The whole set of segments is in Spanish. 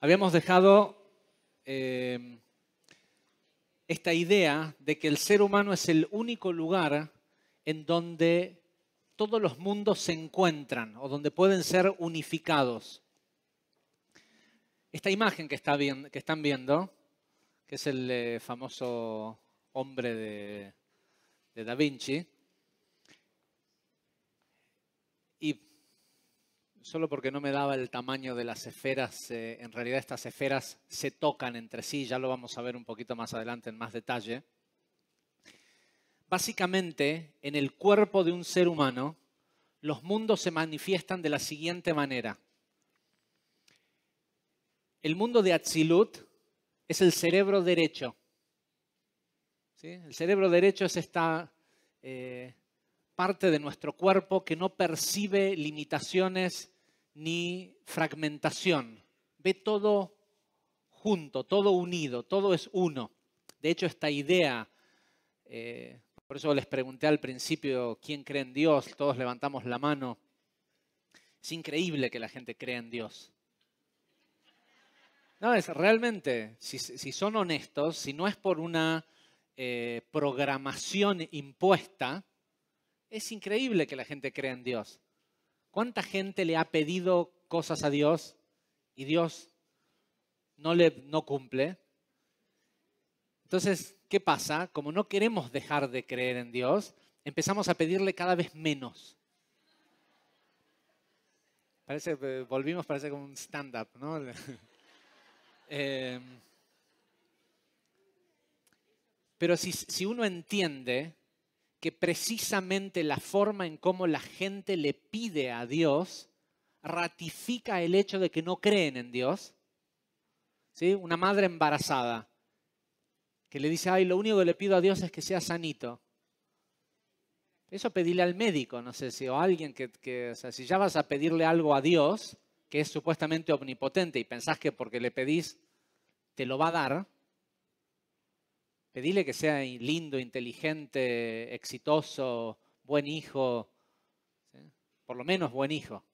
Habíamos dejado eh, esta idea de que el ser humano es el único lugar en donde todos los mundos se encuentran o donde pueden ser unificados. Esta imagen que, está que están viendo, que es el eh, famoso hombre de, de Da Vinci, y solo porque no me daba el tamaño de las esferas. Eh, en realidad estas esferas se tocan entre sí, ya lo vamos a ver un poquito más adelante en más detalle. Básicamente, en el cuerpo de un ser humano, los mundos se manifiestan de la siguiente manera. El mundo de Atsilut es el cerebro derecho. El cerebro derecho es esta eh, parte de nuestro cuerpo que no percibe limitaciones ni fragmentación. Ve todo junto, todo unido, todo es uno. De hecho, esta idea, eh, por eso les pregunté al principio quién cree en Dios, todos levantamos la mano. Es increíble que la gente crea en Dios. No, es realmente, si, son honestos, si no es por una eh, programación impuesta, es increíble que la gente crea en Dios. ¿Cuánta gente le ha pedido cosas a Dios y Dios no, le, no cumple? Entonces, ¿qué pasa? Como no queremos dejar de creer en Dios, empezamos a pedirle cada vez menos. Parece, eh, volvimos, parece como un stand-up, ¿no? Eh, pero si, si uno entiende que precisamente la forma en cómo la gente le pide a Dios ratifica el hecho de que no creen en Dios. ¿Sí? Una madre embarazada que le dice, ay, lo único que le pido a Dios es que sea sanito. Eso pedirle al médico, no sé si, o alguien que, que o sea, si ya vas a pedirle algo a Dios, que es supuestamente omnipotente, y pensás que porque le pedís te lo va a dar, Pedile que sea lindo, inteligente, exitoso, buen hijo, por lo menos buen hijo.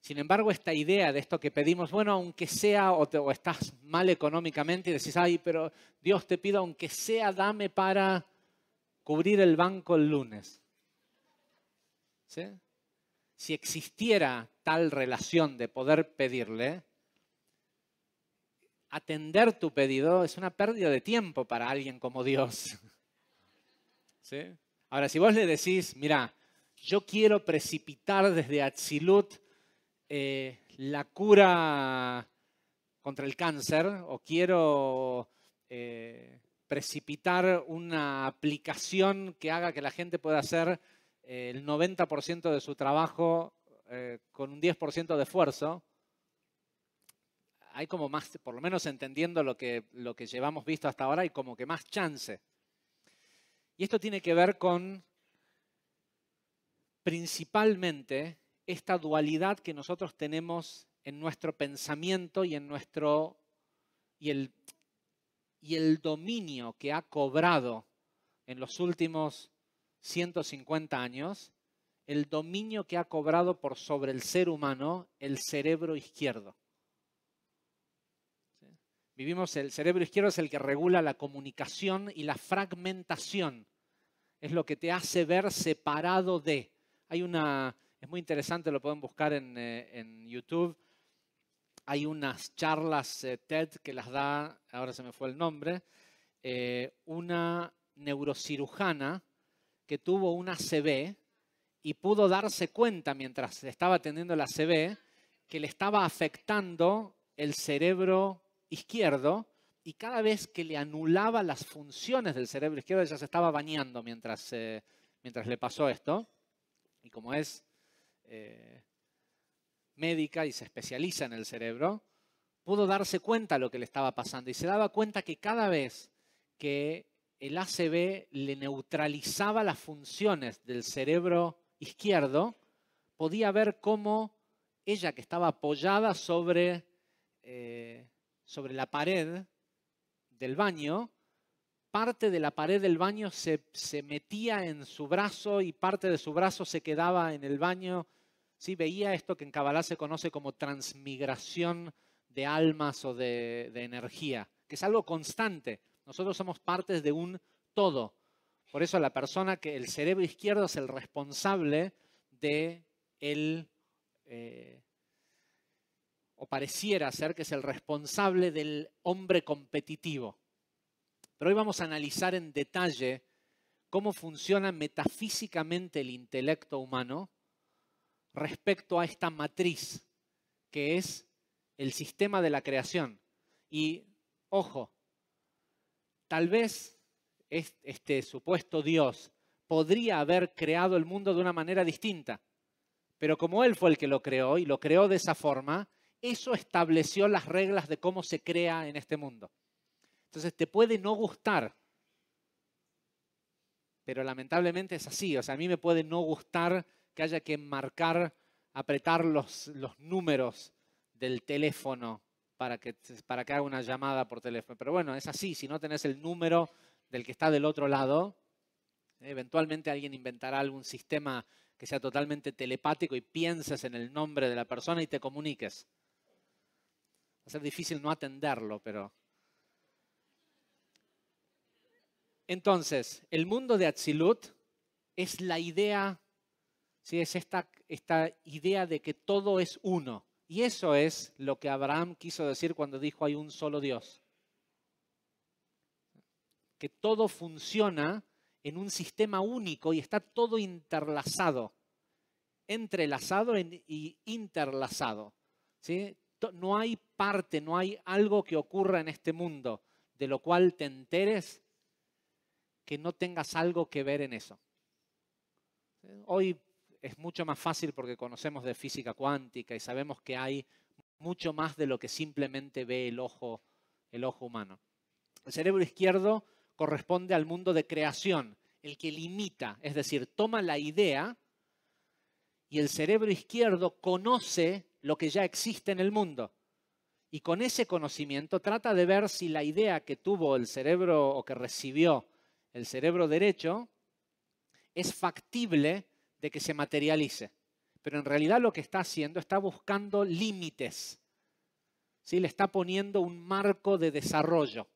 Sin embargo, esta idea de esto que pedimos, bueno, aunque sea, o, estás mal económicamente y decís, ay, pero Dios te pido, aunque sea, dame para cubrir el banco el lunes. Si existiera tal relación de poder pedirle, atender tu pedido es una pérdida de tiempo para alguien como Dios. ¿Sí? Ahora, si vos le decís, mira, yo quiero precipitar desde Atsilut eh, la cura contra el cáncer o quiero eh, precipitar una aplicación que haga que la gente pueda hacer eh, el 90% de su trabajo con un 10% de esfuerzo, hay como más, por lo menos entendiendo lo que, lo que llevamos visto hasta ahora, hay como que más chance. Y esto tiene que ver con principalmente esta dualidad que nosotros tenemos en nuestro pensamiento y en nuestro y el, y el dominio que ha cobrado en los últimos 150 años, el dominio que ha cobrado por sobre el ser humano el cerebro izquierdo. Vivimos, el cerebro izquierdo es el que regula la comunicación y la fragmentación. Es lo que te hace ver separado de. Hay una, es muy interesante, lo pueden buscar en, eh, YouTube. Hay unas charlas eh, TED que las da, ahora se me fue el nombre, eh, una neurocirujana que tuvo una CB y pudo darse cuenta mientras estaba atendiendo la CB que le estaba afectando el cerebro izquierdo y cada vez que le anulaba las funciones del cerebro izquierdo, ella se estaba bañando mientras, eh, mientras le pasó esto. Y como es eh, médica y se especializa en el cerebro, pudo darse cuenta de lo que le estaba pasando y se daba cuenta que cada vez que el ACB le neutralizaba las funciones del cerebro izquierdo, podía ver cómo ella que estaba apoyada sobre eh, sobre la pared del baño, parte de la pared del baño se, se, metía en su brazo y parte de su brazo se quedaba en el baño. ¿Sí? Veía esto que en Kabbalah se conoce como transmigración de almas o de, de energía, que es algo constante. Nosotros somos partes de un todo. Por eso la persona que el cerebro izquierdo es el responsable de el, eh, o pareciera ser que es el responsable del hombre competitivo. Pero hoy vamos a analizar en detalle cómo funciona metafísicamente el intelecto humano respecto a esta matriz que es el sistema de la creación. Y, ojo, tal vez este supuesto Dios podría haber creado el mundo de una manera distinta, pero como Él fue el que lo creó y lo creó de esa forma, eso estableció las reglas de cómo se crea en este mundo. Entonces te puede no gustar, pero lamentablemente es así. O sea, a mí me puede no gustar que haya que marcar, apretar los, números del teléfono para que, para que haga una llamada por teléfono. Pero bueno, es así. Si no tenés el número del que está del otro lado, eventualmente alguien inventará algún sistema que sea totalmente telepático y pienses en el nombre de la persona y te comuniques. Va a ser difícil no atenderlo, pero... Entonces, el mundo de Atzilut es la idea, es esta, esta idea de que todo es uno. Y eso es lo que Abraham quiso decir cuando dijo hay un solo Dios. Que todo funciona en un sistema único y está todo interlazado, entrelazado y interlazado. ¿sí? No hay parte, no hay algo que ocurra en este mundo de lo cual te enteres que no tengas algo que ver en eso. Hoy es mucho más fácil porque conocemos de física cuántica y sabemos que hay mucho más de lo que simplemente ve el ojo, el ojo humano. El cerebro izquierdo corresponde al mundo de creación, el que limita, es decir, toma la idea y el cerebro izquierdo conoce lo que ya existe en el mundo. Y con ese conocimiento trata de ver si la idea que tuvo el cerebro o que recibió el cerebro derecho es factible de que se materialice. Pero en realidad lo que está haciendo está buscando límites. ¿sí? Le está poniendo un marco de desarrollo.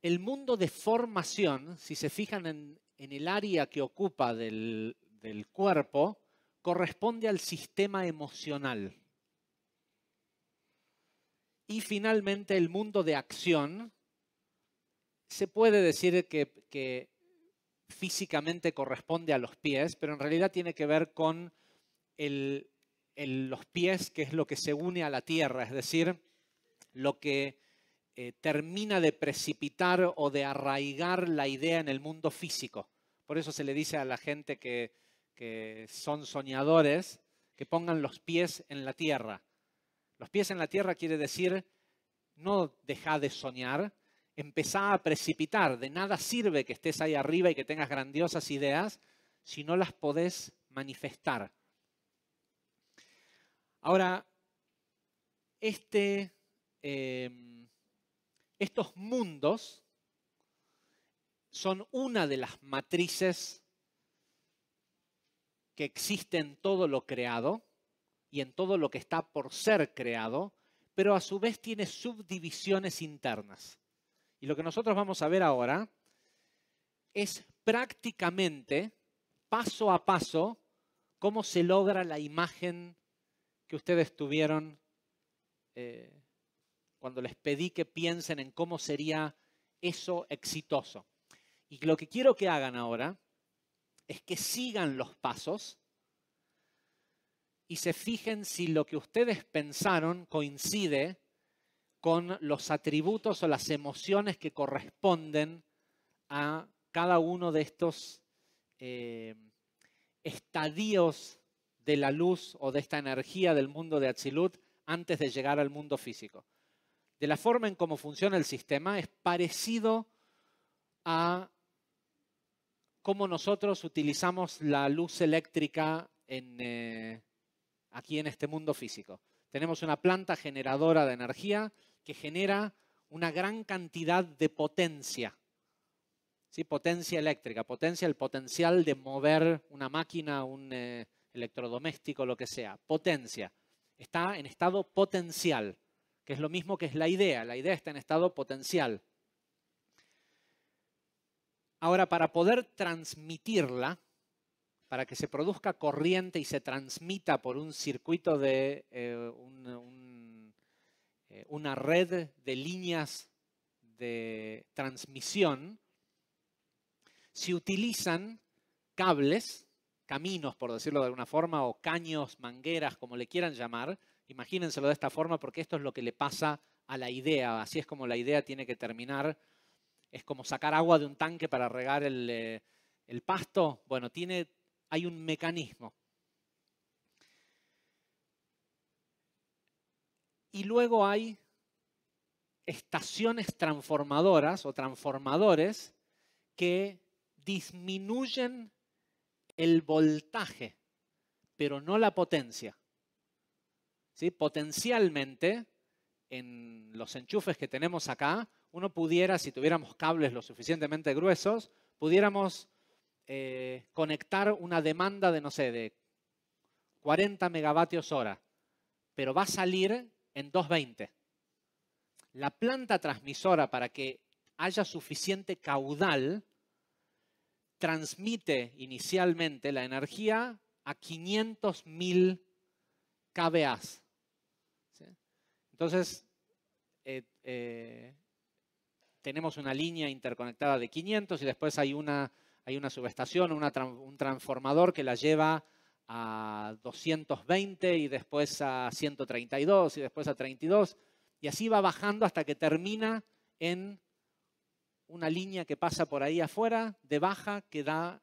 El mundo de formación, si se fijan en, el área que ocupa del cuerpo, corresponde al sistema emocional. Y finalmente el mundo de acción se puede decir que, físicamente corresponde a los pies, pero en realidad tiene que ver con los pies, que es lo que se une a la tierra, es decir, lo que eh, termina de precipitar o de arraigar la idea en el mundo físico. Por eso se le dice a la gente que que son soñadores, que pongan los pies en la tierra. Los pies en la tierra quiere decir, no deja de soñar, empezá a precipitar. De nada sirve que estés ahí arriba y que tengas grandiosas ideas si no las podés manifestar. Ahora, este, em, estos mundos son una de las matrices que existe en todo lo creado y en todo lo que está por ser creado, pero a su vez tiene subdivisiones internas. Y lo que nosotros vamos a ver ahora es prácticamente, paso a paso, cómo se logra la imagen que ustedes tuvieron eh, cuando les pedí que piensen en cómo sería eso exitoso. Y lo que quiero que hagan ahora es que sigan los pasos y se fijen si lo que ustedes pensaron coincide con los atributos o las emociones que corresponden a cada uno de estos eh, estadios de la luz o de esta energía del mundo de Atsilut antes de llegar al mundo físico. De la forma en cómo funciona el sistema es parecido a cómo nosotros utilizamos la luz eléctrica en, eh, aquí en este mundo físico. Tenemos una planta generadora de energía que genera una gran cantidad de potencia. ¿sí? Potencia eléctrica, potencia, el potencial de mover una máquina, un eh, electrodoméstico, lo que sea. Potencia. Está en estado potencial, que es lo mismo que es la idea. La idea está en estado potencial. Ahora, para poder transmitirla, para que se produzca corriente y se transmita por un circuito de eh, eh, una red de líneas de transmisión, se utilizan cables, caminos por decirlo de alguna forma, o caños, mangueras, como le quieran llamar. Imagínenselo de esta forma porque esto es lo que le pasa a la idea, así es como la idea tiene que terminar es como sacar agua de un tanque para regar eh, el, pasto. Bueno, tiene, hay un mecanismo. Y luego hay estaciones transformadoras o transformadores que disminuyen el voltaje, pero no la potencia. ¿Sí? Potencialmente, en los enchufes que tenemos acá, uno pudiera, si tuviéramos cables lo suficientemente gruesos, pudiéramos eh, conectar una demanda de, no sé, de 40 megavatios hora, pero va a salir en 220. La planta transmisora, para que haya suficiente caudal, transmite inicialmente la energía a 500.000 kVA. Entonces, eh, eh, tenemos una línea interconectada de 500 y después hay una, hay una subestación, un transformador que la lleva a 220 y después a 132 y después a 32. Y así va bajando hasta que termina en una línea que pasa por ahí afuera de baja que da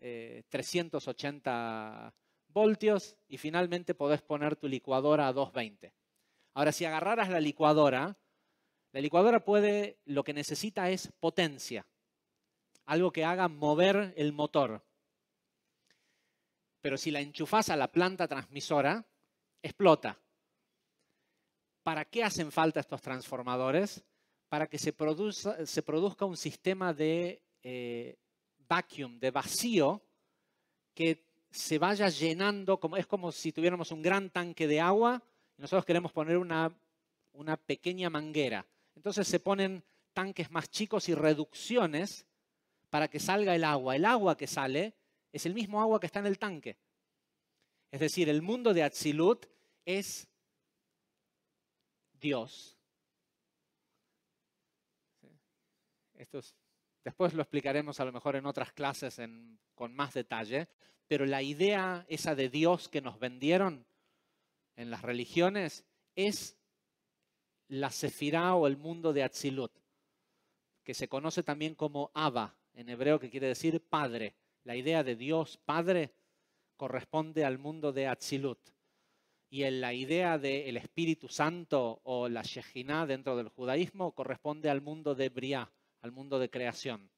380 eh, voltios y finalmente podés poner tu licuadora a 220. Ahora, si agarraras la licuadora la licuadora puede, lo que necesita es potencia, algo que haga mover el motor. Pero si la enchufas a la planta transmisora, explota. ¿Para qué hacen falta estos transformadores? Para que se, produzca un sistema de eh, vacuum, de vacío, que se vaya llenando, como, es como si tuviéramos un gran tanque de agua y nosotros queremos poner una pequeña manguera entonces se ponen tanques más chicos y reducciones para que salga el agua. El agua que sale es el mismo agua que está en el tanque. Es decir, el mundo de Atsilut es Dios. Esto después lo explicaremos a lo mejor en otras clases con más detalle, pero la idea esa de Dios que nos vendieron en las religiones es la Sefirá o el mundo de Atzilut, que se conoce también como Abba, en hebreo que quiere decir Padre. La idea de Dios Padre corresponde al mundo de Atzilut. Y la idea del Espíritu Santo o la Shejiná dentro del judaísmo corresponde al mundo de Bria, al mundo de creación.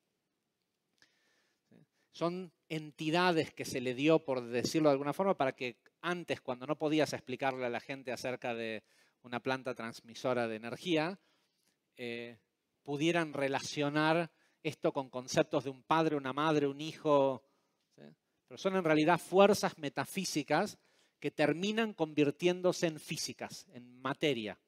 Son entidades que se le dio, por decirlo de alguna forma, para que antes, cuando no podías explicarle a la gente acerca de, una planta transmisora de energía, eh, pudieran relacionar esto con conceptos de un padre, una madre, un hijo, pero son en realidad fuerzas metafísicas que terminan convirtiéndose en físicas, en materia.